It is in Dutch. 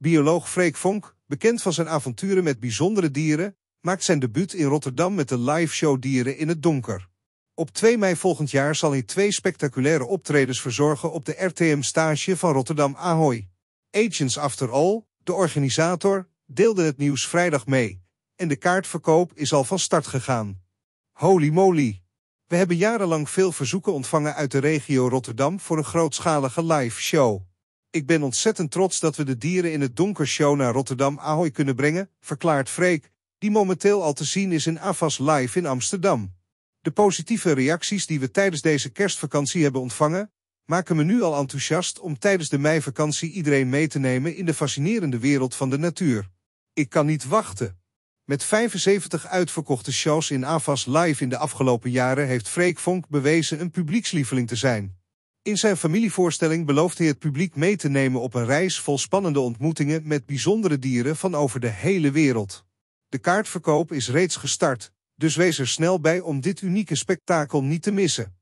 Bioloog Freek Vonk, bekend van zijn avonturen met bijzondere dieren, maakt zijn debuut in Rotterdam met de live show Dieren in het Donker. Op 2 mei volgend jaar zal hij twee spectaculaire optredens verzorgen op de RTM-stage van Rotterdam Ahoy. Agents After All, de organisator, deelde het nieuws vrijdag mee en de kaartverkoop is al van start gegaan. Holy moly! We hebben jarenlang veel verzoeken ontvangen uit de regio Rotterdam voor een grootschalige live show. Ik ben ontzettend trots dat we de dieren in het donker show naar Rotterdam Ahoy kunnen brengen, verklaart Freek, die momenteel al te zien is in AFAS Live in Amsterdam. De positieve reacties die we tijdens deze kerstvakantie hebben ontvangen, maken me nu al enthousiast om tijdens de meivakantie iedereen mee te nemen in de fascinerende wereld van de natuur. Ik kan niet wachten. Met 75 uitverkochte shows in AFAS Live in de afgelopen jaren heeft Freek Vonk bewezen een publiekslieveling te zijn. In zijn familievoorstelling belooft hij het publiek mee te nemen op een reis vol spannende ontmoetingen met bijzondere dieren van over de hele wereld. De kaartverkoop is reeds gestart, dus wees er snel bij om dit unieke spektakel niet te missen.